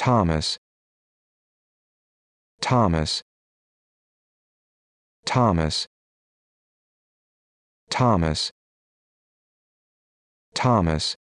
Thomas Thomas Thomas Thomas Thomas